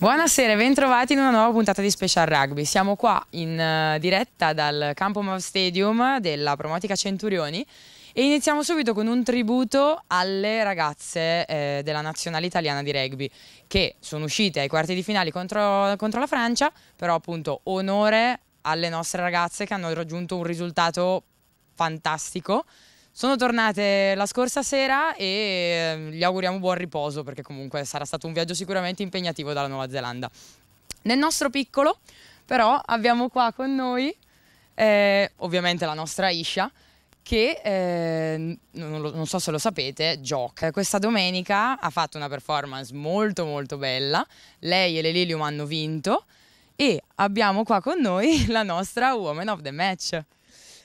Buonasera e bentrovati in una nuova puntata di Special Rugby. Siamo qua in eh, diretta dal Campo Mav Stadium della Promotica Centurioni e iniziamo subito con un tributo alle ragazze eh, della nazionale italiana di rugby che sono uscite ai quarti di finale contro, contro la Francia, però appunto onore alle nostre ragazze che hanno raggiunto un risultato fantastico sono tornate la scorsa sera e ehm, gli auguriamo buon riposo perché comunque sarà stato un viaggio sicuramente impegnativo dalla Nuova Zelanda. Nel nostro piccolo però abbiamo qua con noi eh, ovviamente la nostra Isha che eh, non, lo, non, so se lo sapete, gioca. Questa domenica ha fatto una performance molto molto bella, lei e le Lilium hanno vinto e abbiamo qua con noi la nostra Woman of the Match.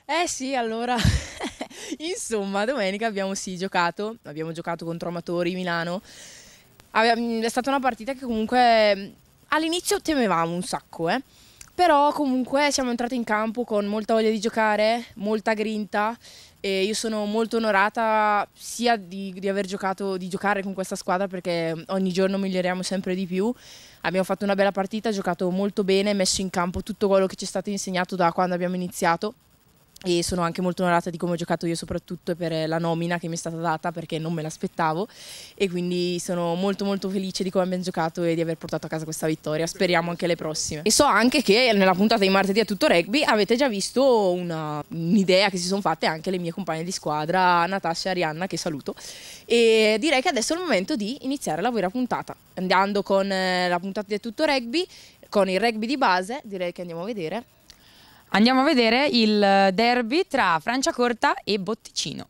Eh sì, allora Insomma, domenica abbiamo sì giocato, abbiamo giocato contro Amatori Milano. È stata una partita che comunque all'inizio temevamo un sacco, eh. Però comunque siamo entrati in campo con molta voglia di giocare, molta grinta e io sono molto onorata sia di, di, aver giocato, di giocare con questa squadra perché ogni giorno miglioriamo sempre di più. Abbiamo fatto una bella partita, giocato molto bene, messo in campo tutto quello che ci è stato insegnato da quando abbiamo iniziato e sono anche molto onorata di come ho giocato io soprattutto e per eh, la nomina che mi è stata data perché non me l'aspettavo e quindi sono molto molto felice di come abbiamo giocato e di aver portato a casa questa vittoria, speriamo anche le prossime. E so anche che nella puntata di martedì a tutto rugby avete già visto un'idea che si sono fatte anche le mie compagne di squadra Natasha e Arianna che saluto e direi che adesso è il momento di iniziare la vera puntata, andando con eh, la puntata di tutto rugby, con il rugby di base direi che andiamo a vedere Andiamo a vedere il derby tra Franciacorta e Botticino.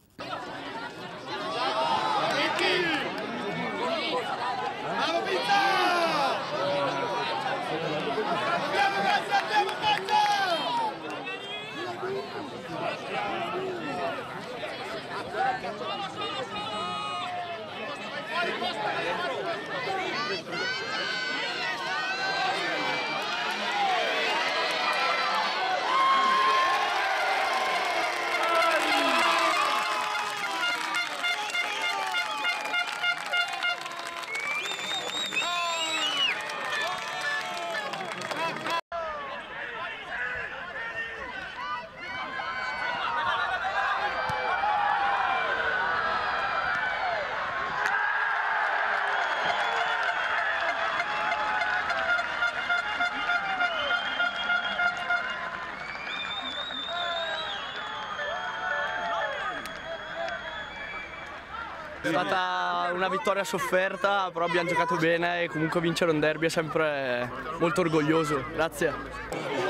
È stata una vittoria sofferta, però abbiamo giocato bene e comunque vincere un derby è sempre molto orgoglioso. Grazie.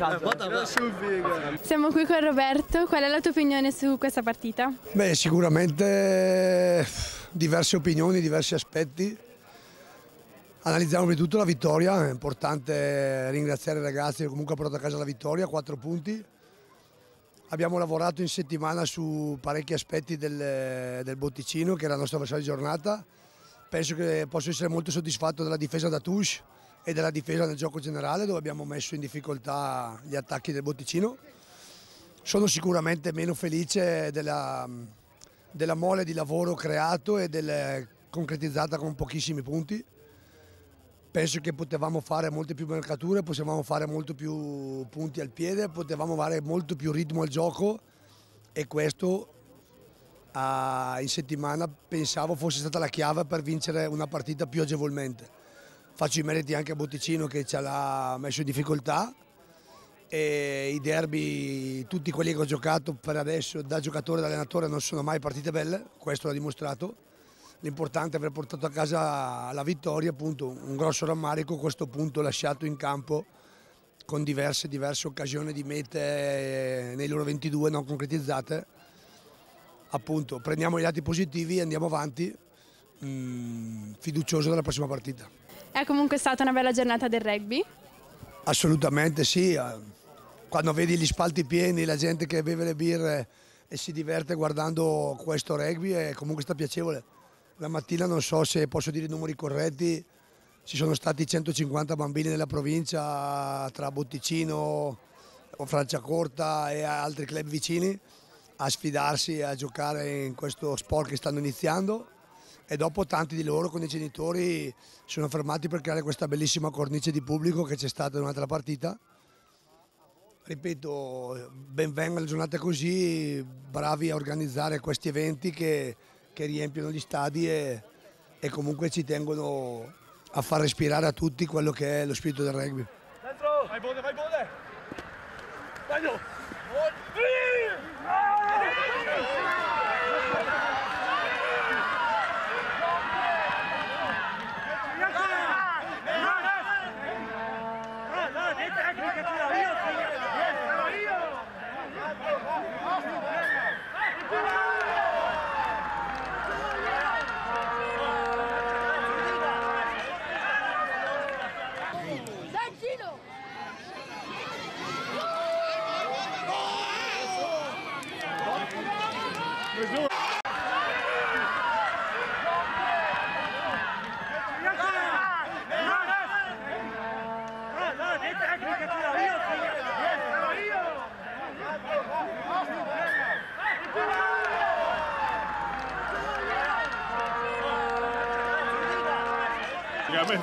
casa. Siamo qui con Roberto, qual è la tua opinione su questa partita? Beh, sicuramente eh, diverse opinioni, diversi aspetti. Analizziamo prima di tutto la vittoria, è importante ringraziare i ragazzi che comunque hanno portato a casa la vittoria, quattro punti. Abbiamo lavorato in settimana su parecchi aspetti del, del Botticino, che era la nostra versione di giornata. Penso che posso essere molto soddisfatto della difesa da Touche, e della difesa nel gioco generale dove abbiamo messo in difficoltà gli attacchi del Botticino. Sono sicuramente meno felice della, della mole di lavoro creato e del, concretizzata con pochissimi punti. Penso che potevamo fare molte più marcature, potevamo fare molto più punti al piede, potevamo fare molto più ritmo al gioco e questo ah, in settimana pensavo fosse stata la chiave per vincere una partita più agevolmente. Faccio i meriti anche a Botticino che ce l'ha messo in difficoltà e i derby, tutti quelli che ho giocato per adesso da giocatore e da allenatore non sono mai partite belle, questo l'ha dimostrato. L'importante è aver portato a casa la vittoria, appunto un grosso rammarico questo punto lasciato in campo con diverse, diverse occasioni di mete eh, nei loro 22 non concretizzate. Appunto, prendiamo i lati positivi e andiamo avanti, mh, mm, fiducioso della prossima partita. È comunque stata una bella giornata del rugby? Assolutamente sì, eh. quando vedi gli spalti pieni, la gente che beve le birre e si diverte guardando questo rugby è comunque sta piacevole. La mattina non so se posso dire i numeri corretti, ci sono stati 150 bambini nella provincia tra Botticino, Franciacorta e altri club vicini a sfidarsi a giocare in questo sport che stanno iniziando e dopo tanti di loro con i genitori sono fermati per creare questa bellissima cornice di pubblico che c'è stata durante la partita. Ripeto, benvenga le giornate così, bravi a organizzare questi eventi che, che riempiono gli stadi e, e comunque ci tengono a far respirare a tutti quello che è lo spirito del rugby. Dentro! Vai Bode, vai Bode! Vai!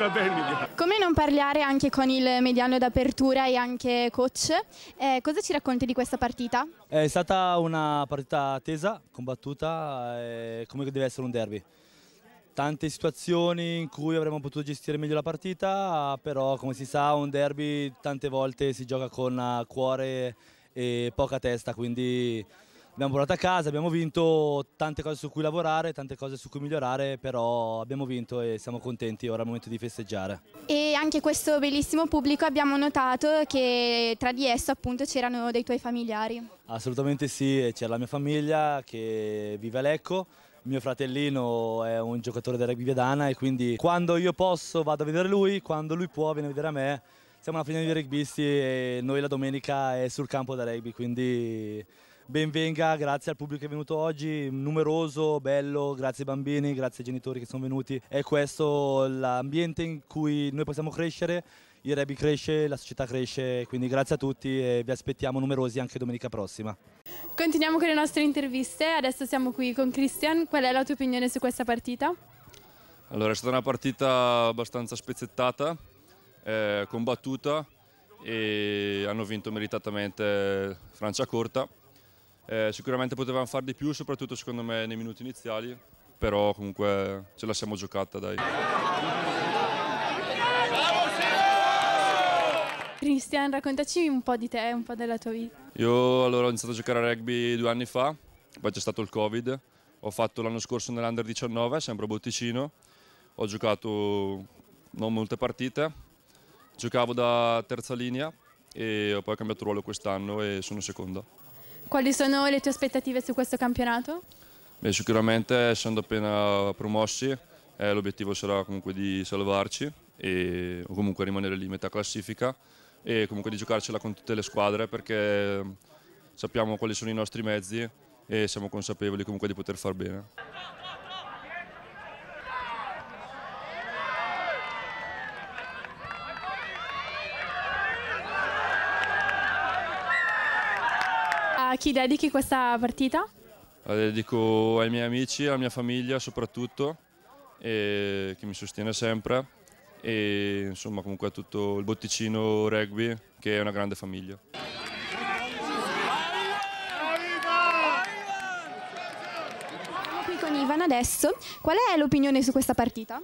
difficoltà Come non parlare anche con il mediano d'apertura e anche coach, eh, cosa ci racconti di questa partita? È stata una partita tesa, combattuta, eh, come deve essere un derby. Tante situazioni in cui avremmo potuto gestire meglio la partita, però come si sa un derby tante volte si gioca con cuore e poca testa, quindi abbiamo volato a casa, abbiamo vinto, tante cose su cui lavorare, tante cose su cui migliorare, però abbiamo vinto e siamo contenti, ora è il momento di festeggiare. E anche questo bellissimo pubblico abbiamo notato che tra di esso appunto c'erano dei tuoi familiari. Assolutamente sì, c'era la mia famiglia che vive a Lecco, mio fratellino è un giocatore della rugby vedana e quindi quando io posso vado a vedere lui, quando lui può viene a vedere a me. Siamo una famiglia di rugbisti e noi la domenica è sul campo da rugby, quindi benvenga, grazie al pubblico che è venuto oggi, numeroso, bello, grazie ai bambini, grazie ai genitori che sono venuti. È questo l'ambiente in cui noi possiamo crescere, il rugby cresce, la società cresce, quindi grazie a tutti e vi aspettiamo numerosi anche domenica prossima. Continuiamo con le nostre interviste, adesso siamo qui con Christian, qual è la tua opinione su questa partita? Allora è stata una partita abbastanza spezzettata, eh, combattuta e hanno vinto meritatamente Francia Corta eh, sicuramente potevamo fare di più, soprattutto secondo me nei minuti iniziali, però comunque ce la siamo giocata, dai. Cristian, raccontaci un po' di te, un po' della tua vita. Io allora ho iniziato a giocare a rugby due anni fa, poi c'è stato il Covid, ho fatto l'anno scorso nell'Under 19, sempre a Botticino, ho giocato non molte partite, giocavo da terza linea e ho poi cambiato ruolo quest'anno e sono secondo. Quali sono le tue aspettative su questo campionato? Beh, sicuramente essendo appena promossi eh, l'obiettivo sarà comunque di salvarci e, o comunque rimanere lì in metà classifica e comunque di giocarcela con tutte le squadre perché mm, sappiamo quali sono i nostri mezzi e siamo consapevoli comunque di poter far bene. a chi dedichi questa partita? La eh, dedico ai miei amici, alla mia famiglia soprattutto, che mi sostiene sempre e insomma comunque a tutto il botticino rugby che è una grande famiglia. Siamo qui con Ivan adesso, qual è l'opinione su questa partita?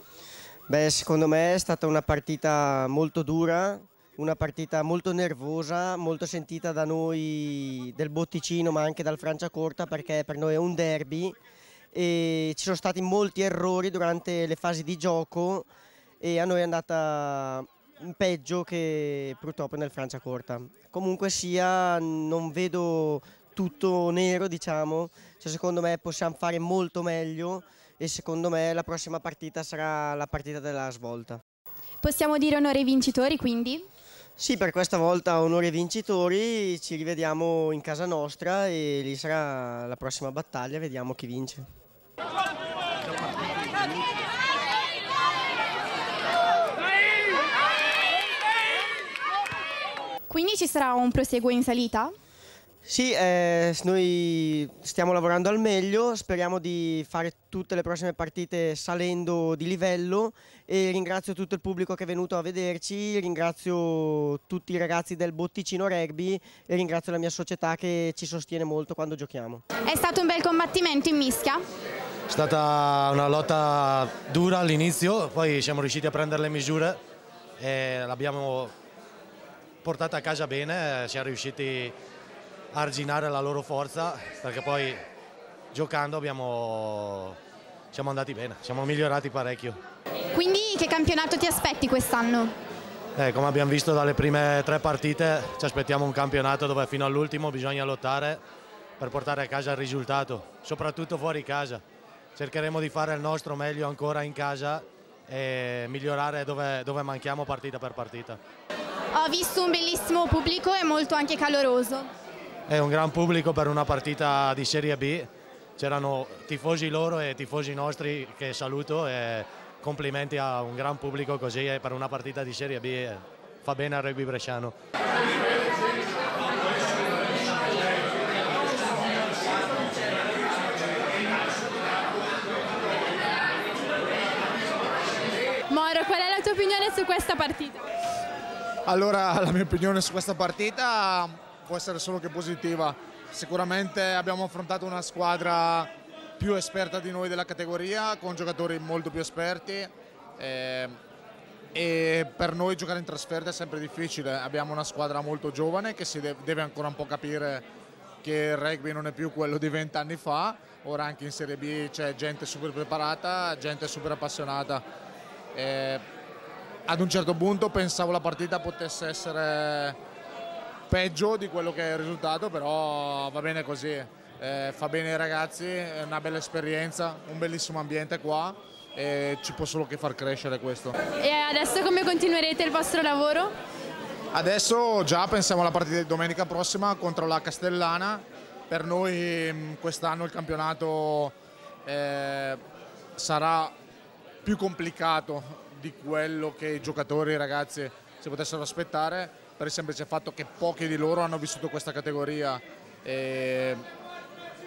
Beh, secondo me è stata una partita molto dura, una partita molto nervosa, molto sentita da noi del Botticino ma anche dal Franciacorta perché per noi è un derby e ci sono stati molti errori durante le fasi di gioco e a noi è andata peggio che purtroppo nel Franciacorta. Comunque sia non vedo tutto nero diciamo, cioè, secondo me possiamo fare molto meglio e secondo me la prossima partita sarà la partita della svolta. Possiamo dire onore ai vincitori quindi? Sì, per questa volta onori ai vincitori, ci rivediamo in casa nostra e lì sarà la prossima battaglia, vediamo chi vince. Quindi ci sarà un proseguo in salita? Sì, eh, noi stiamo lavorando al meglio, speriamo di fare tutte le prossime partite salendo di livello e ringrazio tutto il pubblico che è venuto a vederci, ringrazio tutti i ragazzi del Botticino Rugby e ringrazio la mia società che ci sostiene molto quando giochiamo. È stato un bel combattimento in mischia? È stata una lotta dura all'inizio, poi siamo riusciti a prendere le misure e l'abbiamo portata a casa bene, eh, siamo riusciti a arginare la loro forza perché poi giocando abbiamo, siamo andati bene, siamo migliorati parecchio. Quindi che campionato ti aspetti quest'anno? Eh, come abbiamo visto dalle prime tre partite ci aspettiamo un campionato dove fino all'ultimo bisogna lottare per portare a casa il risultato, soprattutto fuori casa. Cercheremo di fare il nostro meglio ancora in casa e migliorare dove, dove manchiamo partita per partita. Ho visto un bellissimo pubblico e molto anche caloroso è un gran pubblico per una partita di Serie B, c'erano tifosi loro e tifosi nostri che saluto e complimenti a un gran pubblico così eh, per una partita di Serie B eh, fa bene al rugby bresciano. Moro, qual è la tua opinione su questa partita? Allora, la mia opinione su questa partita può essere solo che positiva. Sicuramente abbiamo affrontato una squadra più esperta di noi della categoria, con giocatori molto più esperti eh, e per noi giocare in trasferta è sempre difficile. Abbiamo una squadra molto giovane che si deve ancora un po' capire che il rugby non è più quello di vent'anni fa, ora anche in Serie B c'è gente super preparata, gente super appassionata. Eh, ad un certo punto pensavo la partita potesse essere peggio di quello che è il risultato, però va bene così. Eh, fa bene ai ragazzi, è una bella esperienza, un bellissimo ambiente qua e ci può solo che far crescere questo. E adesso come continuerete il vostro lavoro? Adesso già pensiamo alla partita di domenica prossima contro la Castellana, per noi mm, quest'anno il campionato eh, sarà più complicato di quello che i giocatori e i ragazzi si potessero aspettare per il semplice fatto che pochi di loro hanno vissuto questa categoria. E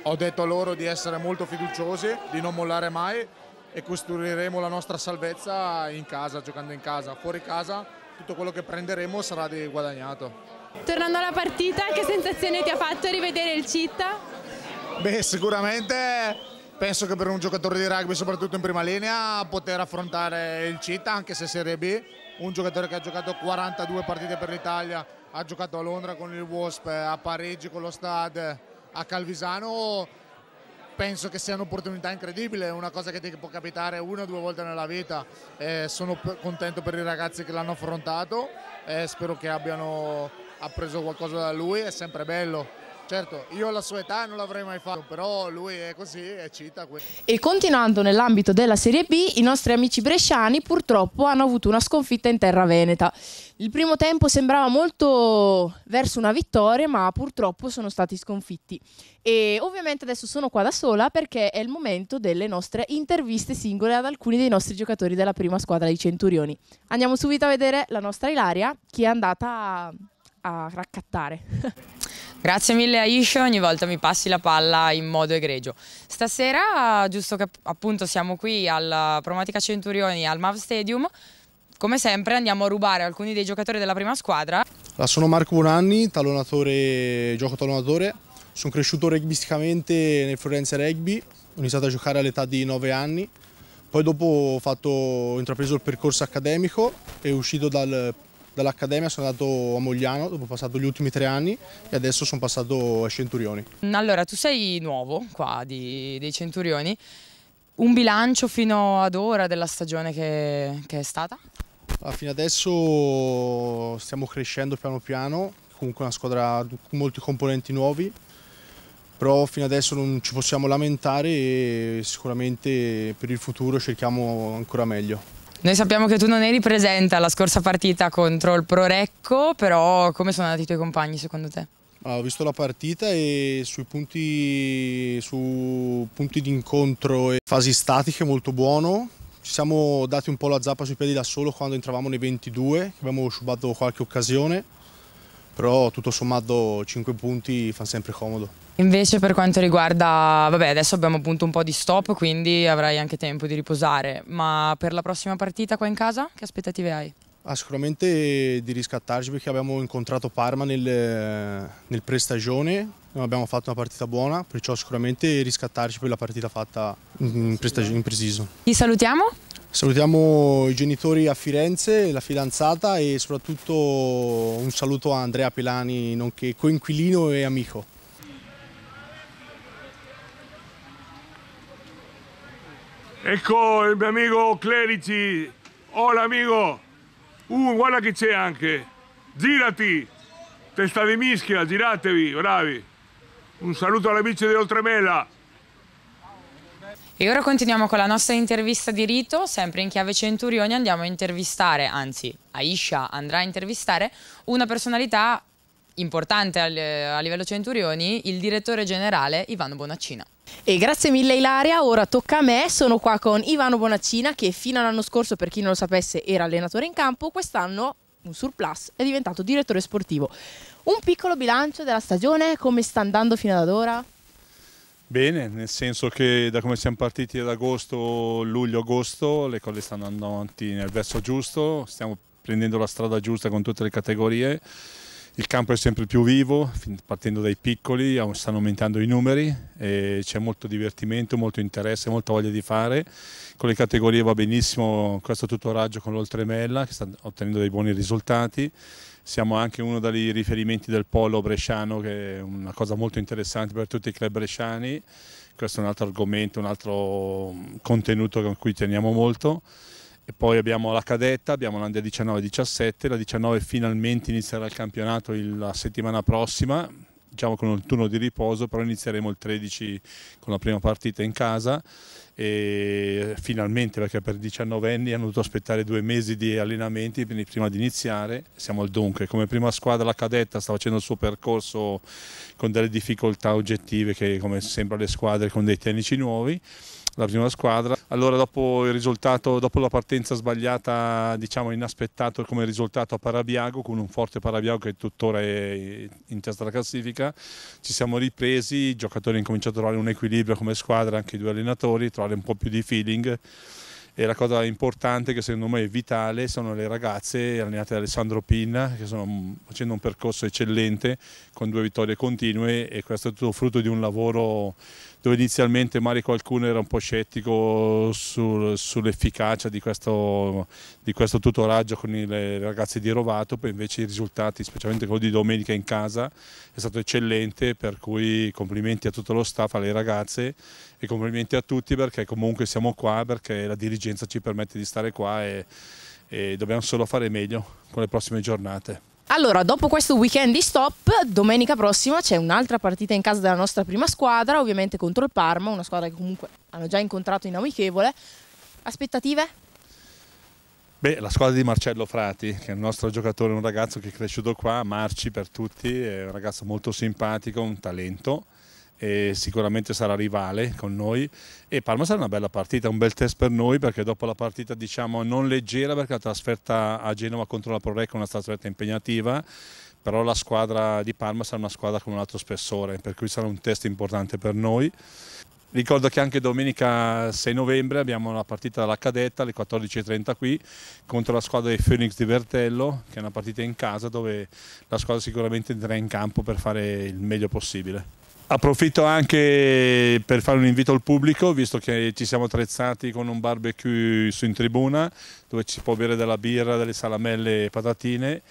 ho detto loro di essere molto fiduciosi, di non mollare mai e costruiremo la nostra salvezza in casa, giocando in casa. Fuori casa tutto quello che prenderemo sarà di guadagnato. Tornando alla partita, che sensazione ti ha fatto rivedere il Città? Beh, sicuramente penso che per un giocatore di rugby, soprattutto in prima linea, poter affrontare il Città, anche se Serie B, un giocatore che ha giocato 42 partite per l'Italia, ha giocato a Londra con il Wasp, a Parigi con lo Stade, a Calvisano, penso che sia un'opportunità incredibile, una cosa che ti può capitare una o due volte nella vita. Eh, sono contento per i ragazzi che l'hanno affrontato e eh, spero che abbiano appreso qualcosa da lui, è sempre bello Certo, io alla sua età non l'avrei mai fatto, però lui è così è cita E continuando nell'ambito della Serie B, i nostri amici bresciani purtroppo hanno avuto una sconfitta in terra veneta. Il primo tempo sembrava molto verso una vittoria, ma purtroppo sono stati sconfitti. E ovviamente adesso sono qua da sola perché è il momento delle nostre interviste singole ad alcuni dei nostri giocatori della prima squadra di Centurioni. Andiamo subito a vedere la nostra Ilaria, che è andata a, a raccattare. Grazie mille Aisha, ogni volta mi passi la palla in modo egregio. Stasera, giusto che appunto siamo qui alla Promatica Centurioni al MAV Stadium, come sempre andiamo a rubare alcuni dei giocatori della prima squadra. La sono Marco Buranni, talonatore, gioco talonatore. Sono cresciuto rugbisticamente nel Firenze Rugby, ho iniziato a giocare all'età di 9 anni. Poi dopo ho, fatto, ho intrapreso il percorso accademico e uscito dal Dall'Accademia sono andato a Mogliano, dopo ho passato gli ultimi tre anni e adesso sono passato a Centurioni. Allora, tu sei nuovo qua di, dei Centurioni. Un bilancio fino ad ora della stagione che, che è stata? Ah, fino adesso stiamo crescendo piano piano, comunque una squadra con molti componenti nuovi, però fino adesso non ci possiamo lamentare e sicuramente per il futuro cerchiamo ancora meglio. Noi sappiamo che tu non eri presente alla scorsa partita contro il Prorecco, però come sono andati i tuoi compagni secondo te? Ah, ho visto la partita e sui punti, su punti d'incontro e fasi statiche molto buono. Ci siamo dati un po' la zappa sui piedi da solo quando entravamo nei 22, abbiamo sciubato qualche occasione però tutto sommato 5 punti fa sempre comodo. Invece per quanto riguarda, vabbè adesso abbiamo appunto un po' di stop quindi avrai anche tempo di riposare, ma per la prossima partita qua in casa che aspettative hai? Ah, sicuramente di riscattarci perché abbiamo incontrato Parma nel, nel prestagione, abbiamo fatto una partita buona, perciò sicuramente riscattarci per la partita fatta in, prestagione, in preciso. Ti salutiamo? Salutiamo i genitori a Firenze, la fidanzata e soprattutto un saluto a Andrea Pelani, nonché coinquilino e amico. Ecco il mio amico Clerici. Hola amico. Uh, guarda che c'è anche. Girati. Testa di mischia, giratevi, bravi. Un saluto all'amici di Oltremela. E ora continuiamo con la nostra intervista di rito, sempre in chiave Centurioni andiamo a intervistare, anzi Aisha andrà a intervistare una personalità importante a livello Centurioni, il direttore generale Ivano Bonaccina. E grazie mille Ilaria, ora tocca a me, sono qua con Ivano Bonaccina che fino all'anno scorso per chi non lo sapesse era allenatore in campo, quest'anno un surplus è diventato direttore sportivo. Un piccolo bilancio della stagione, come sta andando fino ad ora? Bene, nel senso che da come siamo partiti ad agosto, luglio-agosto, le cose stanno andando avanti nel verso giusto, stiamo prendendo la strada giusta con tutte le categorie, il campo è sempre più vivo, partendo dai piccoli, stanno aumentando i numeri, c'è molto divertimento, molto interesse, molta voglia di fare, con le categorie va benissimo questo tutoraggio con l'Oltremella che sta ottenendo dei buoni risultati, siamo anche uno dei riferimenti del polo bresciano che è una cosa molto interessante per tutti i club bresciani, questo è un altro argomento, un altro mm, contenuto con cui teniamo molto. E poi abbiamo la cadetta, abbiamo l'Andia 19-17, la 19 finalmente inizierà il campionato la settimana prossima, diciamo con un turno di riposo, però inizieremo il 13 con la prima partita in casa e finalmente perché per 19 anni hanno dovuto aspettare due mesi di allenamenti prima di iniziare. Siamo al dunque, come prima squadra la cadetta sta facendo il suo percorso con delle difficoltà oggettive che come sempre le squadre con dei tecnici nuovi la prima squadra. Allora dopo, dopo la partenza sbagliata, diciamo inaspettato come risultato a Parabiago, con un forte Parabiago che tuttora è in testa alla classifica, ci siamo ripresi, i giocatori hanno cominciato a trovare un equilibrio come squadra, anche i due allenatori, trovare un po' più di feeling e la cosa importante che secondo me è vitale sono le ragazze allenate da Alessandro Pinna che sono mm, facendo un percorso eccellente con due vittorie continue e questo è tutto frutto di un lavoro dove inizialmente magari qualcuno era un po' scettico sul, sull'efficacia di questo, di questo tutoraggio con le ragazze di Rovato, poi invece i risultati, specialmente quello di domenica in casa, è stato eccellente, per cui complimenti a tutto lo staff, alle ragazze e complimenti a tutti perché comunque siamo qua perché la dirigenza ci permette di stare qua e, e dobbiamo solo fare meglio con le prossime giornate. Allora, dopo questo weekend di stop, domenica prossima c'è un'altra partita in casa della nostra prima squadra, ovviamente contro il Parma, una squadra che comunque hanno già incontrato in amichevole. Aspettative? Beh, la squadra di Marcello Frati, che è il nostro giocatore, un ragazzo che è cresciuto qua, Marci per tutti, è un ragazzo molto simpatico, un talento sicuramente sarà rivale con noi e Parma sarà una bella partita, un bel test per noi perché dopo la partita diciamo non leggera perché la trasferta a Genova contro la Pro Rec è una trasferta impegnativa però la squadra di Parma sarà una squadra con un altro spessore per cui sarà un test importante per noi Ricordo che anche domenica 6 novembre abbiamo la partita dalla cadetta alle 14.30 qui contro la squadra dei Phoenix di Vertello, che è una partita in casa dove la squadra sicuramente entrerà in campo per fare il meglio possibile. Approfitto anche per fare un invito al pubblico, visto che ci siamo attrezzati con un barbecue su in tribuna, dove si può bere della birra, delle salamelle e patatine,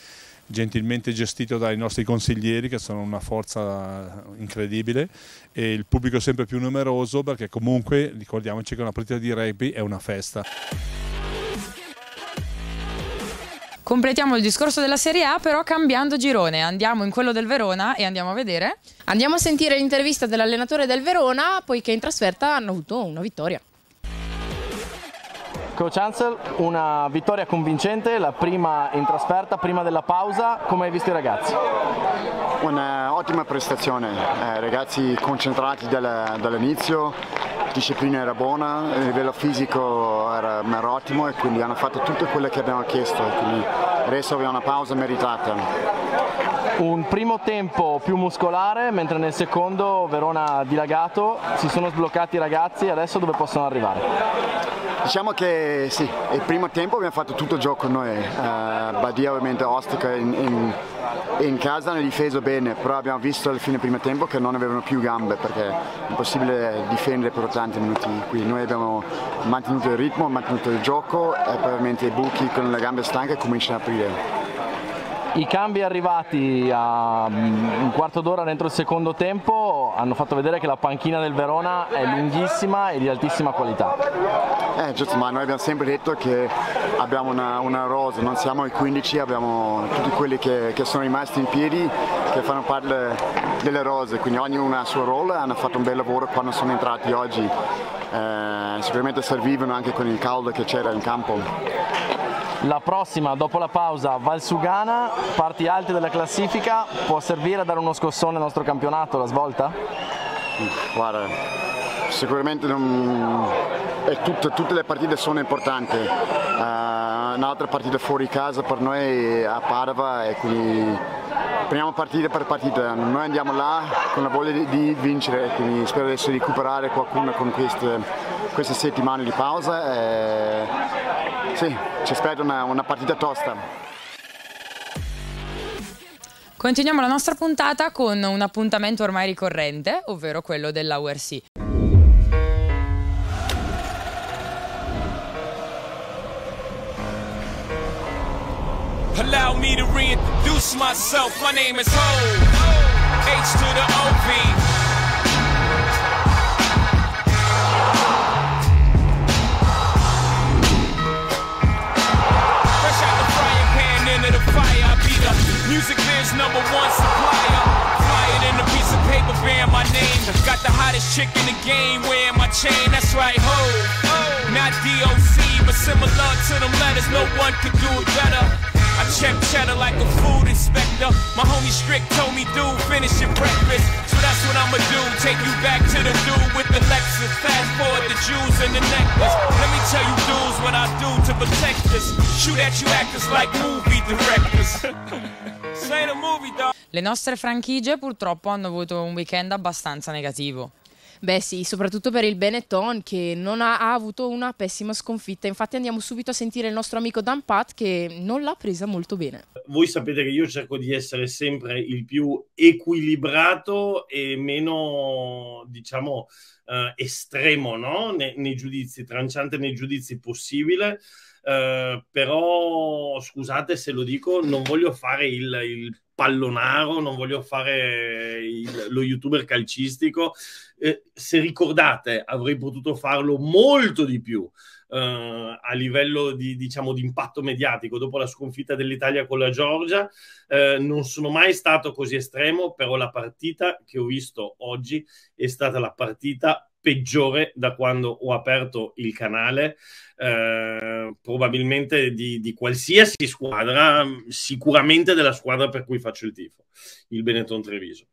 gentilmente gestito dai nostri consiglieri che sono una forza incredibile e il pubblico è sempre più numeroso perché comunque ricordiamoci che una partita di rugby è una festa. Completiamo il discorso della Serie A però cambiando girone, andiamo in quello del Verona e andiamo a vedere. Andiamo a sentire l'intervista dell'allenatore del Verona poiché in trasferta hanno avuto una vittoria. Coach Ansel, una vittoria convincente, la prima in trasferta, prima della pausa, come hai visto i ragazzi? Un'ottima prestazione, eh, ragazzi concentrati dall'inizio, disciplina era buona, il livello fisico era, era ottimo e quindi hanno fatto tutto quello che abbiamo chiesto, quindi adesso abbiamo una pausa meritata. Un primo tempo più muscolare, mentre nel secondo Verona ha dilagato, si sono sbloccati i ragazzi, adesso dove possono arrivare? Diciamo che sì, il primo tempo abbiamo fatto tutto il gioco noi, uh, Badia ovviamente ostica in, in, in, casa, hanno difeso bene, però abbiamo visto alla fine del primo tempo che non avevano più gambe perché è impossibile difendere per 80 minuti qui, noi abbiamo mantenuto il ritmo, mantenuto il gioco e probabilmente i buchi con le gambe stanche cominciano ad aprire. I cambi arrivati a mm, un quarto d'ora dentro il secondo tempo hanno fatto vedere che la panchina del Verona è lunghissima e di altissima qualità. Eh, giusto, ma noi abbiamo sempre detto che abbiamo una, una rosa, non siamo i 15, abbiamo tutti quelli che, che sono rimasti in piedi, che fanno parte delle rose, quindi ognuno ha il suo ruolo e hanno fatto un bel lavoro quando sono entrati oggi. Eh, sicuramente servivano anche con il caldo che c'era in campo. La prossima, dopo la pausa, Valsugana, parti alte della classifica, può servire a dare uno scossone al nostro campionato, la svolta? Guarda, sicuramente non... tutte, tutte, le partite sono importanti. Uh, un'altra partita fuori casa per noi a Padova e quindi prendiamo partita per partita. Noi andiamo là con la voglia di, di vincere, quindi spero di recuperare qualcuno con queste, queste settimane di pausa. E sì, ci aspetta una, una partita tosta. Continuiamo la nostra puntata con un appuntamento ormai ricorrente, ovvero quello della URC. Allow me to reintroduce myself, my name is Ho, H to the OV. Music man's number one supplier. Flyer in a piece of paper bearing my name. Got the hottest chick in the game wearing my chain. That's right, ho. Not DOC, but similar to them letters. No one could do it better. I check cheddar like a food inspector. My homie Strick told me, dude, finish your breakfast. So that's what I'ma do. Take you back to the dude with the Lexus. Fast forward the jewels and the necklace. Let me tell you, dudes, what I do to protect us. Shoot at you actors like movie directors. Le nostre franchigie purtroppo hanno avuto un weekend abbastanza negativo. Beh sì, soprattutto per il Benetton che non ha, ha, avuto una pessima sconfitta. Infatti andiamo subito a sentire il nostro amico Dan Pat che non l'ha presa molto bene. Voi sapete che io cerco di essere sempre il più equilibrato e meno, diciamo, eh, estremo no? ne, nei giudizi, tranciante nei giudizi possibile. Eh, però scusate se lo dico, non voglio fare il, il pallonaro, non voglio fare il, lo youtuber calcistico. Eh, se ricordate, avrei potuto farlo molto di più. Uh, a livello di, diciamo, di impatto mediatico dopo la sconfitta dell'Italia con la Georgia. Uh, non sono mai stato così estremo, però la partita che ho visto oggi è stata la partita peggiore da quando ho aperto il canale, eh, probabilmente di, di, qualsiasi squadra, sicuramente della squadra per cui faccio il tifo, il Benetton Treviso.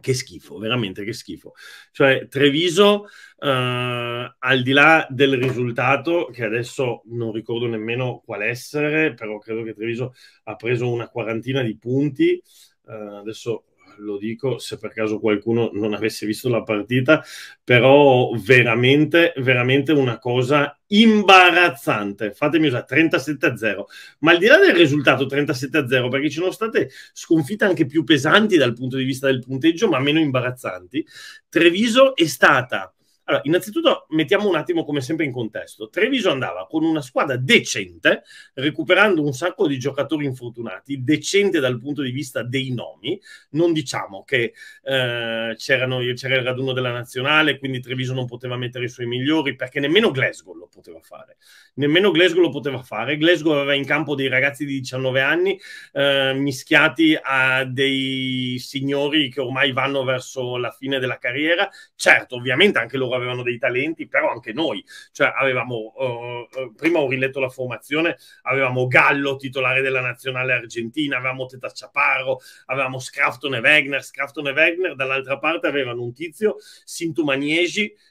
Che schifo, veramente che schifo. Cioè, Treviso, eh, al di là del risultato, che adesso non ricordo nemmeno qual essere, però credo che Treviso ha preso una quarantina di punti, eh, adesso lo dico se per caso qualcuno non avesse visto la partita, però veramente, veramente una cosa imbarazzante. Fatemi usare 37-0. Ma al di là del risultato 37-0, perché ci sono state sconfitte anche più pesanti dal punto di vista del punteggio, ma meno imbarazzanti, Treviso è stata allora, innanzitutto mettiamo un attimo come sempre in contesto. Treviso andava con una squadra decente, recuperando un sacco di giocatori infortunati, decente dal punto di vista dei nomi. Non diciamo che eh, c'era il raduno della nazionale, quindi Treviso non poteva mettere i suoi migliori, perché nemmeno Glasgow lo poteva fare. Nemmeno Glasgow lo poteva fare. Glasgow aveva in campo dei ragazzi di 19 anni eh, mischiati a dei signori che ormai vanno verso la fine della carriera. Certo, ovviamente anche loro avevano dei talenti, però anche noi, cioè avevamo, uh, prima ho riletto la formazione, avevamo Gallo, titolare della nazionale argentina, avevamo Teta Chaparro, avevamo Scrafton e Wegner, Scrafton e Wegner dall'altra parte avevano un tizio, Sinto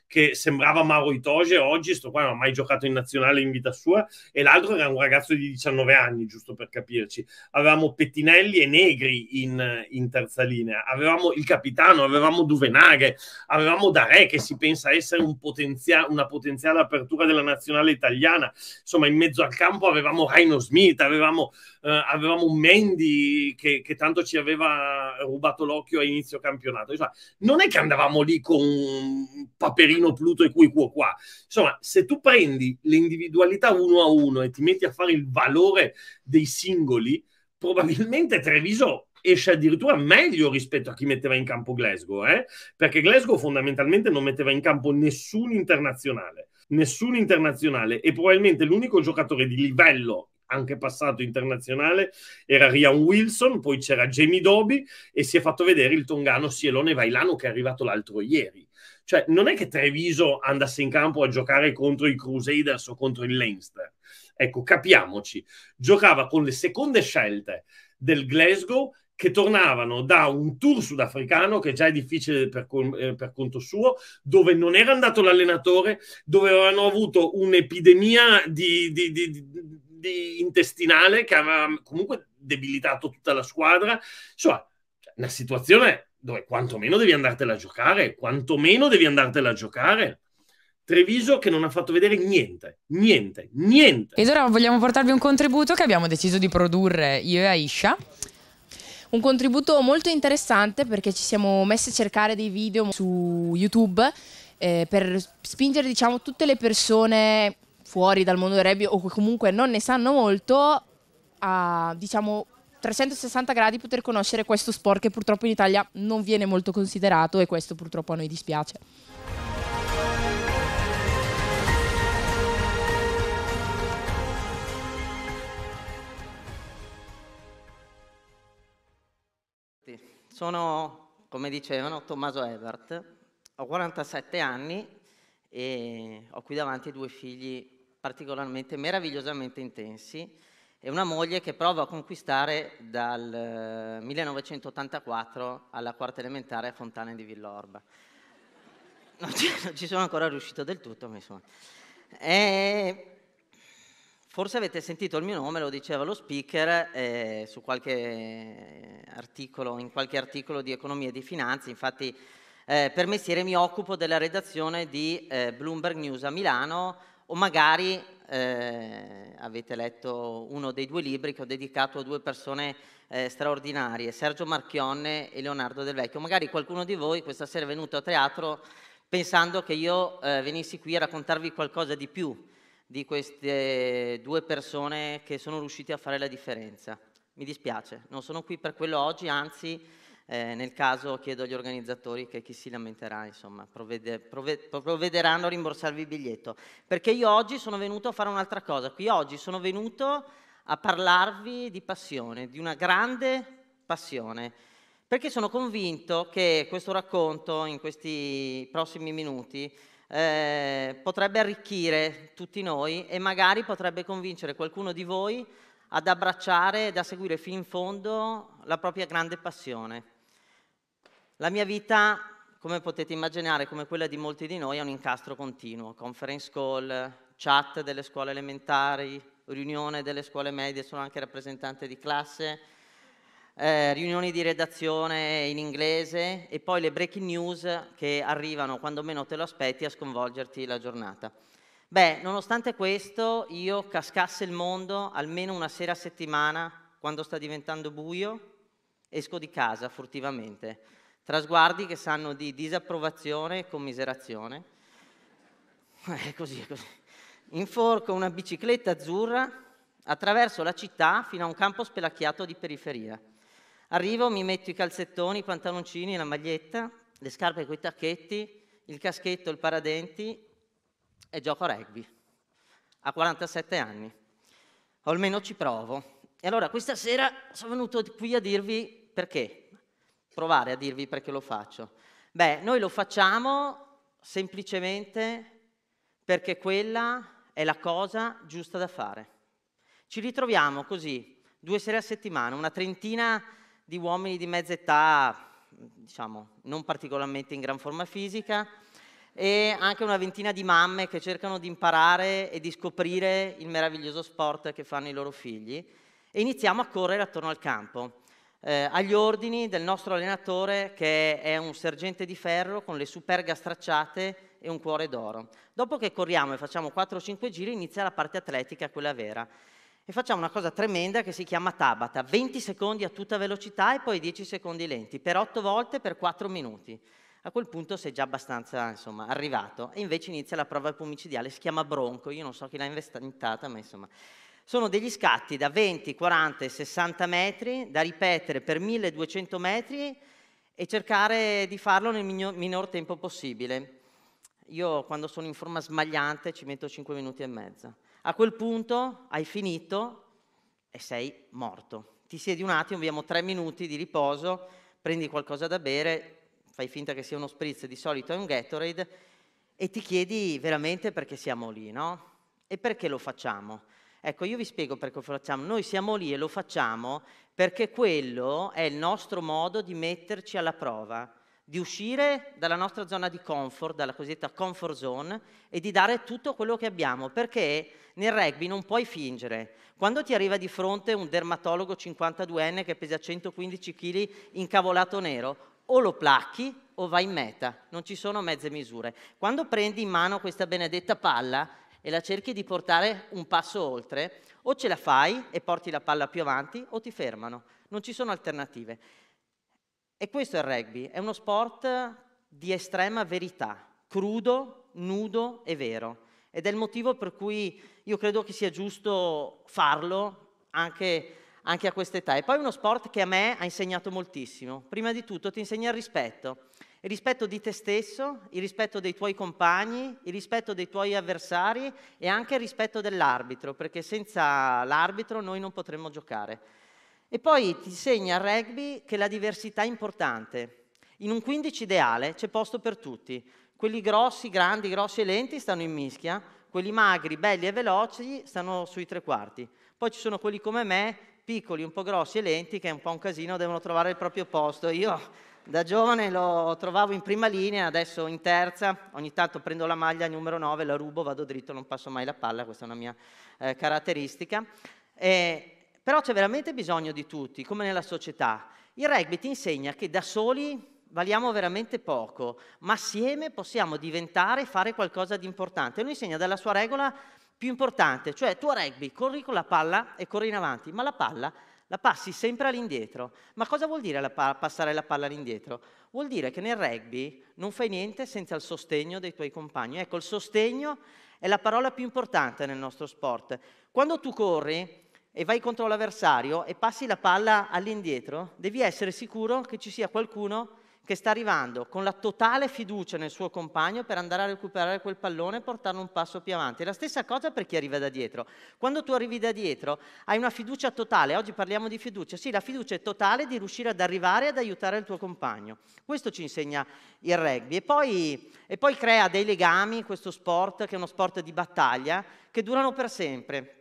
che sembrava Mauro Itoge oggi, sto qua non ha mai giocato in nazionale in vita sua, e l'altro era un ragazzo di 19 anni, giusto per capirci. Avevamo Pettinelli e Negri in, in terza linea, avevamo il capitano, avevamo Duvenaghe, avevamo Dare che si pensa essere un potenzia- una potenziale apertura della nazionale italiana, insomma in mezzo al campo avevamo Raino Smith, avevamo, eh, avevamo Mendy che, che tanto ci aveva rubato l'occhio a inizio campionato. Insomma, non è che andavamo lì con un paperino Saturno, Pluto e qui qua qua. Insomma, se tu prendi le individualità uno a uno e ti metti a fare il valore dei singoli, probabilmente Treviso esce addirittura meglio rispetto a chi metteva in campo Glasgow, eh? perché Glasgow fondamentalmente non metteva in campo nessun internazionale, nessun internazionale e probabilmente l'unico giocatore di livello anche passato internazionale era Rian Wilson, poi c'era Jamie Doby e si è fatto vedere il tongano Sielone Vailano che è arrivato l'altro ieri. Cioè, non è che Treviso andasse in campo a giocare contro i Crusaders o contro il Leinster. Ecco, capiamoci. Giocava con le seconde scelte del Glasgow che tornavano da un tour sudafricano che già è difficile per, eh, per, conto suo, dove non era andato l'allenatore, dove avevano avuto un'epidemia di, di, di, di intestinale che aveva comunque debilitato tutta la squadra. Insomma, cioè, una situazione dove quantomeno devi andartela a giocare, quantomeno devi andartela a giocare. Treviso che non ha fatto vedere niente, niente, niente. Ed ora vogliamo portarvi un contributo che abbiamo deciso di produrre io e Aisha. Un contributo molto interessante perché ci siamo messi a cercare dei video su YouTube eh, per spingere diciamo, tutte le persone fuori dal mondo del rugby o che comunque non ne sanno molto a diciamo, 360 gradi poter conoscere questo sport che purtroppo in Italia non viene molto considerato e questo purtroppo a noi dispiace. Sono, come dicevano, Tommaso Ebert, ho 47 anni e ho qui davanti due figli particolarmente, meravigliosamente intensi e una moglie che provo a conquistare dal 1984 eh, alla quarta elementare a Fontana di Villorba. Non ci, non ci sono ancora riuscito del tutto, ma insomma. E forse avete sentito il mio nome, lo diceva lo speaker, eh, su qualche articolo, in qualche articolo di economia e di finanza, infatti eh, per mestiere mi occupo della redazione di eh, Bloomberg News a Milano, o magari eh, avete letto uno dei due libri che ho dedicato a due persone eh, straordinarie, Sergio Marchionne e Leonardo Del Vecchio. Magari qualcuno di voi questa sera è venuto a teatro pensando che io eh, venissi qui a raccontarvi qualcosa di più di queste due persone che sono riuscite a fare la differenza. Mi dispiace, non sono qui per quello oggi, anzi eh, nel caso chiedo agli organizzatori che chi si lamenterà insomma, provvede, provvede, provvederanno a rimborsarvi il biglietto. Perché io oggi sono venuto a fare un'altra cosa, qui oggi sono venuto a parlarvi di passione, di una grande passione, perché sono convinto che questo racconto in questi prossimi minuti eh, potrebbe arricchire tutti noi e magari potrebbe convincere qualcuno di voi ad abbracciare e a seguire fino in fondo la propria grande passione. La mia vita, come potete immaginare, come quella di molti di noi, è un incastro continuo. Conference call, chat delle scuole elementari, riunione delle scuole medie, sono anche rappresentante di classe, eh, riunioni di redazione in inglese e poi le breaking news che arrivano quando meno te lo aspetti a sconvolgerti la giornata. Beh, nonostante questo, io cascasse il mondo almeno una sera a settimana quando sta diventando buio, esco di casa furtivamente tra sguardi che sanno di disapprovazione e commiserazione. È così, è così. Inforco una bicicletta azzurra attraverso la città fino a un campo spelacchiato di periferia. Arrivo, mi metto i calzettoni, i pantaloncini, la maglietta, le scarpe con i tacchetti, il caschetto, il paradenti e gioco a rugby. A 47 anni. O almeno ci provo. E allora questa sera sono venuto qui a dirvi perché provare a dirvi perché lo faccio. Beh, noi lo facciamo semplicemente perché quella è la cosa giusta da fare. Ci ritroviamo così, due sere a settimana, una trentina di uomini di mezza età, diciamo, non particolarmente in gran forma fisica, e anche una ventina di mamme che cercano di imparare e di scoprire il meraviglioso sport che fanno i loro figli e iniziamo a correre attorno al campo eh, agli ordini del nostro allenatore che è un sergente di ferro con le superga stracciate e un cuore d'oro. Dopo che corriamo e facciamo 4-5 giri inizia la parte atletica, quella vera. E facciamo una cosa tremenda che si chiama Tabata, 20 secondi a tutta velocità e poi 10 secondi lenti, per 8 volte per 4 minuti. A quel punto sei già abbastanza insomma, arrivato e invece inizia la prova pomicidiale, si chiama Bronco, io non so chi l'ha inventata, ma insomma sono degli scatti da 20, 40 e 60 metri da ripetere per 1200 metri e cercare di farlo nel minor tempo possibile. Io quando sono in forma smagliante ci metto 5 minuti e mezzo. A quel punto hai finito e sei morto. Ti siedi un attimo, abbiamo 3 minuti di riposo, prendi qualcosa da bere, fai finta che sia uno spritz, di solito è un Gatorade, e ti chiedi veramente perché siamo lì, no? E perché lo facciamo? Ecco, io vi spiego perché lo facciamo. Noi siamo lì e lo facciamo perché quello è il nostro modo di metterci alla prova, di uscire dalla nostra zona di comfort, dalla cosiddetta comfort zone, e di dare tutto quello che abbiamo, perché nel rugby non puoi fingere. Quando ti arriva di fronte un dermatologo 52enne che pesa 115 kg incavolato nero, o lo placchi o vai in meta, non ci sono mezze misure. Quando prendi in mano questa benedetta palla, e la cerchi di portare un passo oltre, o ce la fai e porti la palla più avanti o ti fermano, non ci sono alternative. E questo è il rugby, è uno sport di estrema verità, crudo, nudo e vero. Ed è il motivo per cui io credo che sia giusto farlo anche, anche a questa età. E poi è uno sport che a me ha insegnato moltissimo. Prima di tutto ti insegna il rispetto. Il rispetto di te stesso, il rispetto dei tuoi compagni, il rispetto dei tuoi avversari e anche il rispetto dell'arbitro, perché senza l'arbitro noi non potremmo giocare. E poi ti insegna il rugby che la diversità è importante. In un 15 ideale c'è posto per tutti. Quelli grossi, grandi, grossi e lenti stanno in mischia, quelli magri, belli e veloci stanno sui tre quarti. Poi ci sono quelli come me, piccoli, un po' grossi e lenti, che è un po' un casino, devono trovare il proprio posto. Io da giovane lo trovavo in prima linea, adesso in terza, ogni tanto prendo la maglia numero 9, la rubo, vado dritto, non passo mai la palla, questa è una mia eh, caratteristica. Eh, però c'è veramente bisogno di tutti, come nella società. Il rugby ti insegna che da soli valiamo veramente poco, ma assieme possiamo diventare e fare qualcosa di importante. Lui insegna dalla sua regola più importante, cioè tu a rugby corri con la palla e corri in avanti, ma la palla la passi sempre all'indietro. Ma cosa vuol dire la passare la palla all'indietro? Vuol dire che nel rugby non fai niente senza il sostegno dei tuoi compagni. Ecco, il sostegno è la parola più importante nel nostro sport. Quando tu corri e vai contro l'avversario e passi la palla all'indietro, devi essere sicuro che ci sia qualcuno che che sta arrivando con la totale fiducia nel suo compagno per andare a recuperare quel pallone e portarlo un passo più avanti. La stessa cosa per chi arriva da dietro. Quando tu arrivi da dietro hai una fiducia totale, oggi parliamo di fiducia, sì, la fiducia è totale di riuscire ad arrivare e ad aiutare il tuo compagno. Questo ci insegna il rugby e poi, e poi crea dei legami, questo sport che è uno sport di battaglia, che durano per sempre.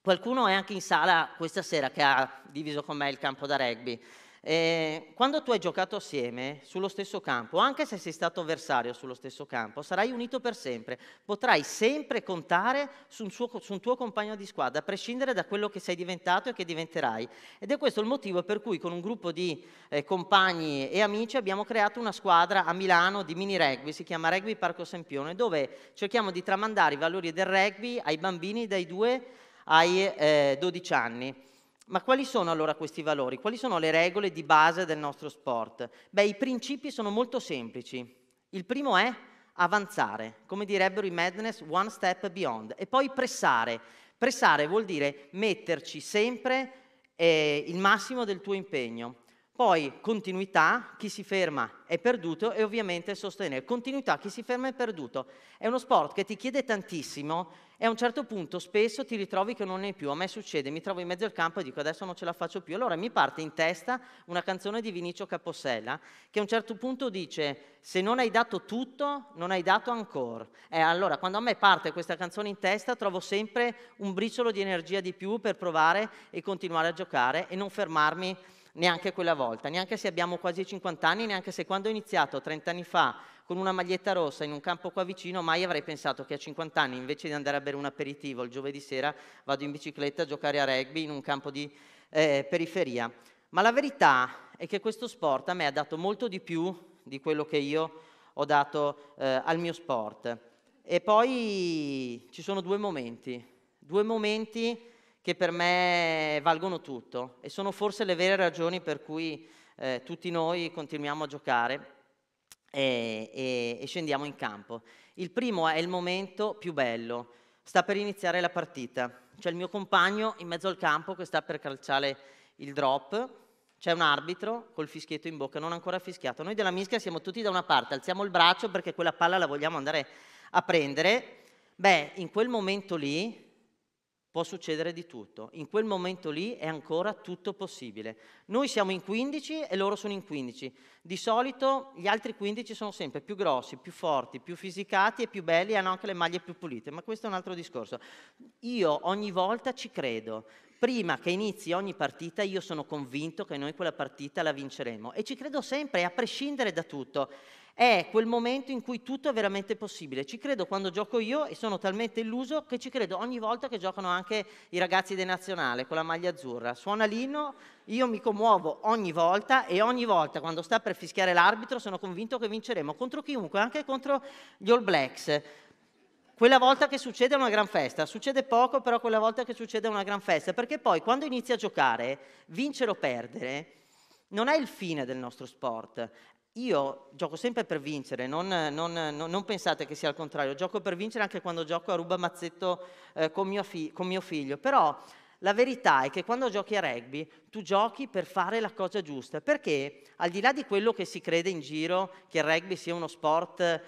Qualcuno è anche in sala questa sera che ha diviso con me il campo da rugby. Eh, quando tu hai giocato assieme sullo stesso campo, anche se sei stato avversario sullo stesso campo, sarai unito per sempre, potrai sempre contare su un, suo, su un, tuo compagno di squadra, a prescindere da quello che sei diventato e che diventerai. Ed è questo il motivo per cui con un gruppo di eh, compagni e amici abbiamo creato una squadra a Milano di mini rugby, si chiama Rugby Parco Sempione, dove cerchiamo di tramandare i valori del rugby ai bambini dai 2 ai eh, 12 anni. Ma quali sono allora questi valori? Quali sono le regole di base del nostro sport? Beh, i principi sono molto semplici. Il primo è avanzare, come direbbero i Madness, one step beyond, e poi pressare. Pressare vuol dire metterci sempre eh, il massimo del tuo impegno. Poi continuità, chi si ferma è perduto e ovviamente sostenere. Continuità, chi si ferma è perduto. È uno sport che ti chiede tantissimo e a un certo punto spesso ti ritrovi che non ne hai più, a me succede, mi trovo in mezzo al campo e dico adesso non ce la faccio più, allora mi parte in testa una canzone di Vinicio Capossella che a un certo punto dice se non hai dato tutto non hai dato ancora, e allora quando a me parte questa canzone in testa trovo sempre un briciolo di energia di più per provare e continuare a giocare e non fermarmi neanche quella volta, neanche se abbiamo quasi 50 anni, neanche se quando ho iniziato 30 anni fa con una maglietta rossa in un campo qua vicino, mai avrei pensato che a 50 anni invece di andare a bere un aperitivo il giovedì sera vado in bicicletta a giocare a rugby in un campo di eh, periferia. Ma la verità è che questo sport a me ha dato molto di più di quello che io ho dato eh, al mio sport. E poi ci sono due momenti, due momenti che per me valgono tutto e sono forse le vere ragioni per cui eh, tutti noi continuiamo a giocare e, e, e scendiamo in campo. Il primo è il momento più bello, sta per iniziare la partita, c'è il mio compagno in mezzo al campo che sta per calciare il drop, c'è un arbitro col fischietto in bocca, non ancora fischiato. Noi della mischia siamo tutti da una parte, alziamo il braccio perché quella palla la vogliamo andare a prendere. Beh, in quel momento lì può succedere di tutto. In quel momento lì è ancora tutto possibile. Noi siamo in 15 e loro sono in 15. Di solito gli altri 15 sono sempre più grossi, più forti, più fisicati e più belli e hanno anche le maglie più pulite, ma questo è un altro discorso. Io ogni volta ci credo. Prima che inizi ogni partita io sono convinto che noi quella partita la vinceremo e ci credo sempre a prescindere da tutto. È quel momento in cui tutto è veramente possibile. Ci credo quando gioco io e sono talmente illuso che ci credo ogni volta che giocano anche i ragazzi del nazionale con la maglia azzurra. Suona l'inno, io mi commuovo ogni volta e ogni volta quando sta per fischiare l'arbitro sono convinto che vinceremo contro chiunque, anche contro gli All Blacks. Quella volta che succede è una gran festa, succede poco, però quella volta che succede è una gran festa, perché poi quando inizi a giocare, vincere o perdere, non è il fine del nostro sport, io gioco sempre per vincere, non, non, non, pensate che sia il contrario, gioco per vincere anche quando gioco a ruba mazzetto eh, con, mio con, mio figlio, però la verità è che quando giochi a rugby tu giochi per fare la cosa giusta, perché al di là di quello che si crede in giro, che il rugby sia uno sport eh,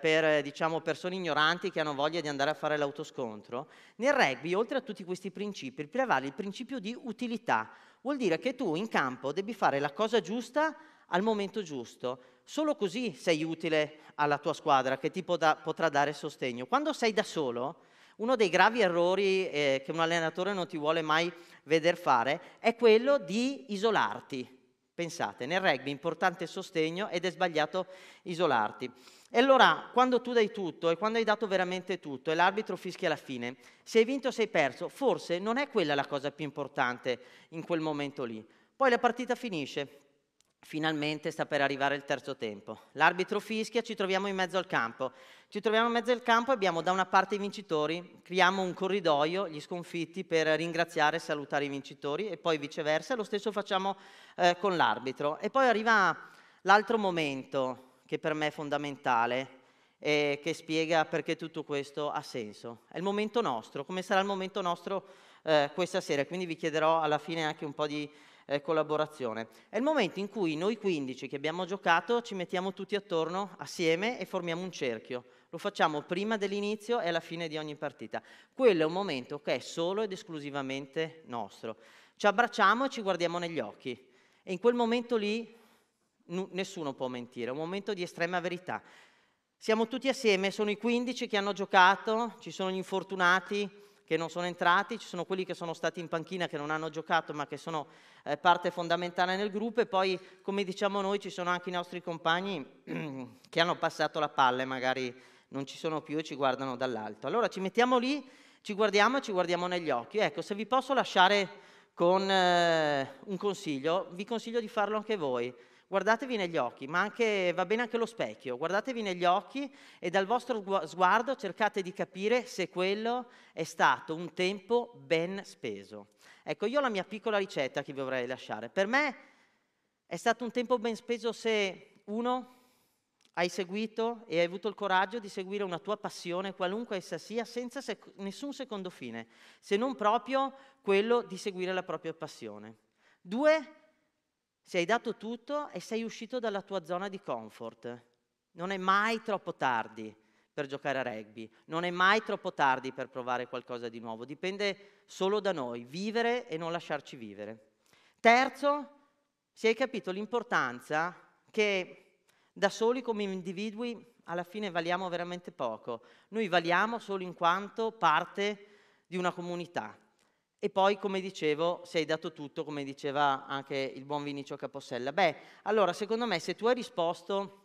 per diciamo, persone ignoranti che hanno voglia di andare a fare l'autoscontro, nel rugby oltre a tutti questi principi prevale il principio di utilità, vuol dire che tu in campo devi fare la cosa giusta al momento giusto. Solo così sei utile alla tua squadra che ti potrà dare sostegno. Quando sei da solo, uno dei gravi errori eh, che un allenatore non ti vuole mai veder fare è quello di isolarti. Pensate, nel rugby è importante sostegno ed è sbagliato isolarti. E allora, quando tu dai tutto e quando hai dato veramente tutto e l'arbitro fischia alla fine, se hai vinto o se hai perso, forse non è quella la cosa più importante in quel momento lì. Poi la partita finisce, Finalmente sta per arrivare il terzo tempo. L'arbitro fischia, ci troviamo in mezzo al campo. Ci troviamo in mezzo al campo e abbiamo da una parte i vincitori, creiamo un corridoio, gli sconfitti, per ringraziare e salutare i vincitori e poi viceversa, lo stesso facciamo eh, con l'arbitro. E poi arriva l'altro momento che per me è fondamentale e che spiega perché tutto questo ha senso. È il momento nostro, come sarà il momento nostro eh, questa sera. Quindi vi chiederò alla fine anche un po' di eh, collaborazione. È il momento in cui noi 15 che abbiamo giocato ci mettiamo tutti attorno assieme e formiamo un cerchio. Lo facciamo prima dell'inizio e alla fine di ogni partita. Quello è un momento che è solo ed esclusivamente nostro. Ci abbracciamo e ci guardiamo negli occhi. E in quel momento lì nessuno può mentire, è un momento di estrema verità. Siamo tutti assieme, sono i 15 che hanno giocato, ci sono gli infortunati, che non sono entrati, ci sono quelli che sono stati in panchina che non hanno giocato ma che sono eh, parte fondamentale nel gruppo e poi come diciamo noi ci sono anche i nostri compagni che hanno passato la palla e magari non ci sono più e ci guardano dall'alto. Allora ci mettiamo lì, ci guardiamo e ci guardiamo negli occhi. Ecco, se vi posso lasciare con eh, un consiglio, vi consiglio di farlo anche voi. Guardatevi negli occhi, ma anche, va bene anche lo specchio, guardatevi negli occhi e dal vostro sguardo cercate di capire se quello è stato un tempo ben speso. Ecco, io ho la mia piccola ricetta che vi vorrei lasciare. Per me è stato un tempo ben speso se uno hai seguito e hai avuto il coraggio di seguire una tua passione, qualunque essa sia, senza sec- nessun secondo fine, se non proprio quello di seguire la propria passione. Due, se hai dato tutto e sei uscito dalla tua zona di comfort, non è mai troppo tardi per giocare a rugby, non è mai troppo tardi per provare qualcosa di nuovo, dipende solo da noi, vivere e non lasciarci vivere. Terzo, se hai capito l'importanza che da soli come individui alla fine valiamo veramente poco, noi valiamo solo in quanto parte di una comunità, e poi, come dicevo, se hai dato tutto, come diceva anche il buon Vinicio Capossella. Beh, allora, secondo me, se tu hai risposto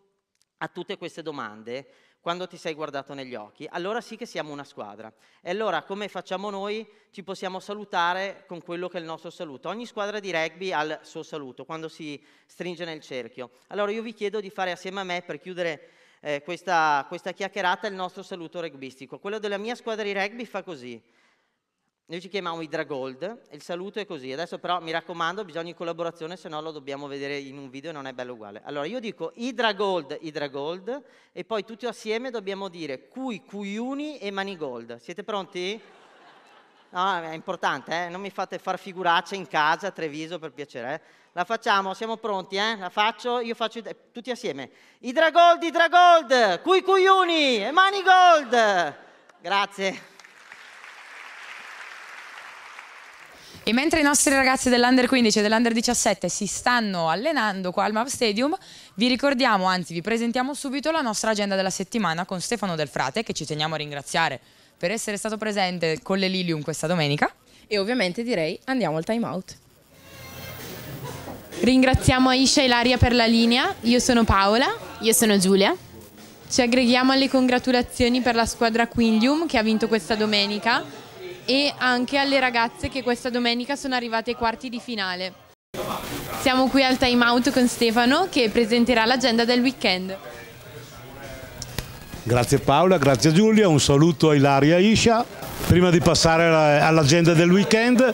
a tutte queste domande, quando ti sei guardato negli occhi, allora sì che siamo una squadra. E allora, come facciamo noi, ci possiamo salutare con quello che è il nostro saluto. Ogni squadra di rugby ha il suo saluto, quando si stringe nel cerchio. Allora io vi chiedo di fare assieme a me, per chiudere eh, questa, questa chiacchierata, il nostro saluto rugbistico. Quello della mia squadra di rugby fa così. Noi ci chiamiamo Idragold e il saluto è così. Adesso però mi raccomando, bisogna in collaborazione, se no lo dobbiamo vedere in un video e non è bello uguale. Allora io dico Idragold, Idragold e poi tutti assieme dobbiamo dire cui, cuiuni e manigold. Siete pronti? No, è importante, eh? non mi fate far figuracce in casa, a Treviso, per piacere. Eh? La facciamo, siamo pronti, eh? La faccio, io faccio tutti assieme. Idragold, Idragold, cui cuiuni e manigold. Grazie. E mentre i nostri ragazzi dell'Under 15 e dell'Under 17 si stanno allenando qua al MAV Stadium, vi ricordiamo, anzi vi presentiamo subito la nostra agenda della settimana con Stefano Delfrate, che ci teniamo a ringraziare per essere stato presente con le Lilium questa domenica. E ovviamente direi andiamo al time out. Ringraziamo Aisha e Laria per la linea, io sono Paola, io sono Giulia. Ci aggreghiamo alle congratulazioni per la squadra Quindium che ha vinto questa domenica e anche alle ragazze che questa domenica sono arrivate ai quarti di finale. Siamo qui al time out con Stefano che presenterà l'agenda del weekend. Grazie Paola, grazie Giulia, un saluto a Ilaria Isha. Prima di passare all'agenda del weekend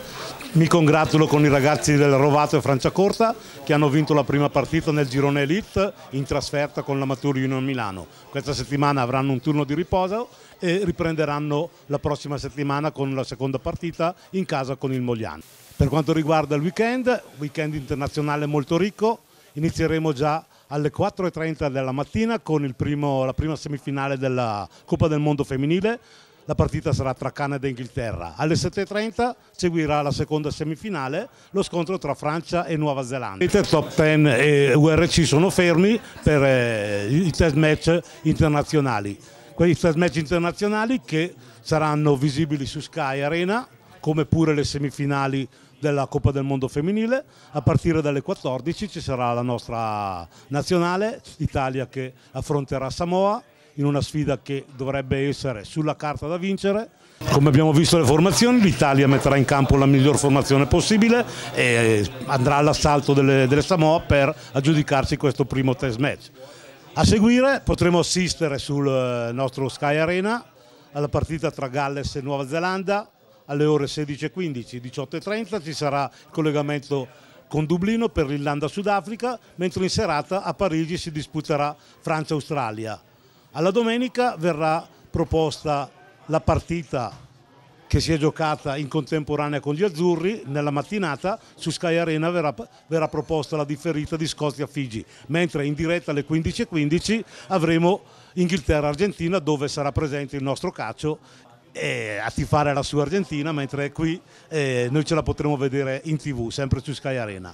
mi congratulo con i ragazzi del Rovato e Franciacorta che hanno vinto la prima partita nel girone Elite in trasferta con la Matur Union Milano. Questa settimana avranno un turno di riposo e riprenderanno la prossima settimana con la seconda partita in casa con il Mogliano. Per quanto riguarda il weekend, weekend internazionale molto ricco, inizieremo già alle 4.30 della mattina con primo, la prima semifinale della Coppa del Mondo femminile la partita sarà tra Canada e Inghilterra. Alle 7.30 seguirà la seconda semifinale, lo scontro tra Francia e Nuova Zelanda. Il Top Ten e URC sono fermi per eh, i test match internazionali. Quei test match internazionali che saranno visibili su Sky Arena, come pure le semifinali della Coppa del Mondo femminile. A partire dalle 14 ci sarà la nostra nazionale, l'Italia che affronterà Samoa in una sfida che dovrebbe essere sulla carta da vincere. Come abbiamo visto le formazioni, l'Italia metterà in campo la miglior formazione possibile e andrà all'assalto delle, delle Samoa per aggiudicarsi questo primo test match. A seguire potremo assistere sul eh, nostro Sky Arena alla partita tra Galles e Nuova Zelanda alle ore 16.15, 18.30 ci sarà il collegamento con Dublino per l'Irlanda-Sudafrica, mentre in serata a Parigi si disputerà Francia-Australia. Alla domenica verrà proposta la partita che si è giocata in contemporanea con gli azzurri, nella mattinata su Sky Arena verrà, verrà proposta la differita di Scozia-Figi, mentre in diretta alle 15.15 avremo Inghilterra-Argentina dove sarà presente il nostro Caccio eh, a tifare la sua Argentina, mentre qui eh, noi ce la potremo vedere in tv, sempre su Sky Arena.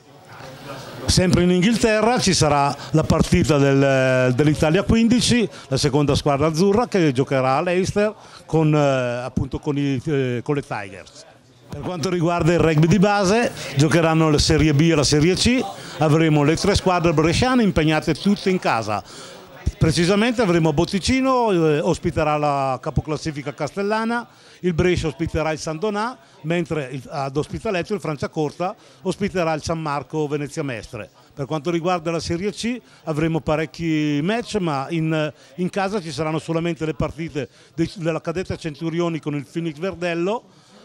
Sempre in Inghilterra ci sarà la partita del, dell'Italia 15, la seconda squadra azzurra che giocherà all'Eister con, eh, con, eh, con, le Tigers. Per quanto riguarda il rugby di base, giocheranno la Serie B e la Serie C, avremo le tre squadre bresciane impegnate tutte in casa, Precisamente avremo Botticino, eh, ospiterà la capoclassifica castellana, il Brescia ospiterà il San Donà, mentre il, ad Ospitaletto il Franciacorta ospiterà il San Marco Venezia Mestre. Per quanto riguarda la Serie C avremo parecchi match, ma in, in casa ci saranno solamente le partite de, della cadetta Centurioni con il Phoenix Verdello,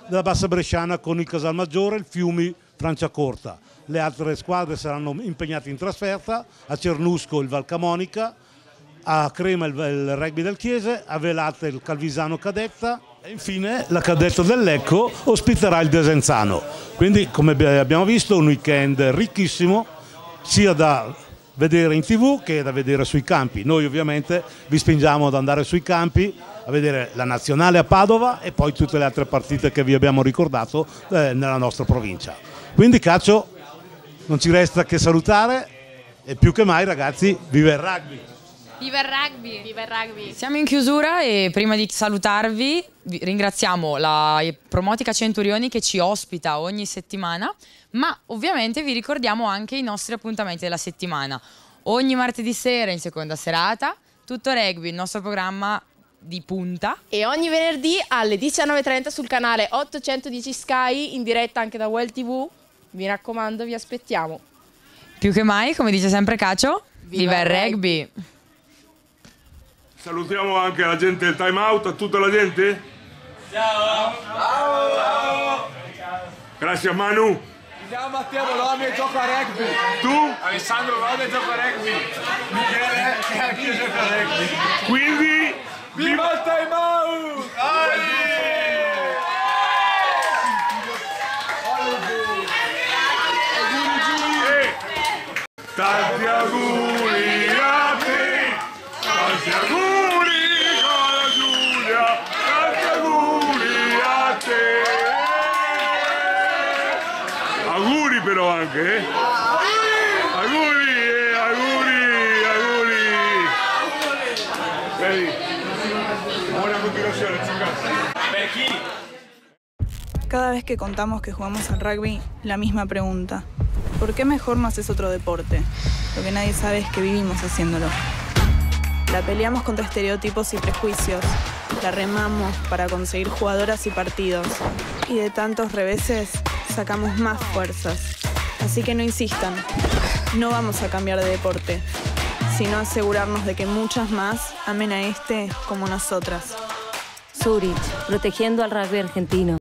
della Bassa Bresciana con il Casalmaggiore, il Fiumi Franciacorta. Le altre squadre saranno impegnate in trasferta, a Cernusco il Valcamonica, a Crema il, il rugby del Chiese, a Velate il Calvisano Cadetta e infine la Cadetta dell'Ecco ospiterà il Desenzano. Quindi come abbiamo visto un weekend ricchissimo sia da vedere in tv che da vedere sui campi. Noi ovviamente vi spingiamo ad andare sui campi a vedere la nazionale a Padova e poi tutte le altre partite che vi abbiamo ricordato eh, nella nostra provincia. Quindi Caccio non ci resta che salutare e più che mai ragazzi vive il rugby! Viva il rugby! Viva il rugby! Siamo in chiusura e prima di salutarvi ringraziamo la Promotica Centurioni che ci ospita ogni settimana, ma ovviamente vi ricordiamo anche i nostri appuntamenti della settimana. Ogni martedì sera in seconda serata, tutto rugby, il nostro programma di punta. E ogni venerdì alle 19.30 sul canale 810 Sky, in diretta anche da World TV. Mi raccomando, vi aspettiamo. Più che mai, come dice sempre Cacio, viva, viva il rugby. Salutiamo anche la gente del time out, a tutta la gente. Ciao! Ciao! Ciao. Grazie a Manu. Mi chiamo Matteo Lobby e gioco a rugby. Tu? Alessandro Lobby e gioco a rugby. Michele e anche io gioco a rugby. Quindi... Viva il time out! Eh! Tanti auguri! tanti auguri, cara Julia, tanti aguri. a te. Guri, pero anche, eh? aguri eh, continuación, chicas. Cada vez que contamos que jugamos al rugby, la misma pregunta. ¿Por qué mejor no haces otro deporte? Lo que nadie sabe es que vivimos haciéndolo. La peleamos contra estereotipos y prejuicios. La remamos para conseguir jugadoras y partidos. Y de tantos reveses sacamos más fuerzas. Así que no insistan. No vamos a cambiar de deporte, sino asegurarnos de que muchas más amen a este como nosotras. Zurich, protegiendo al rugby argentino.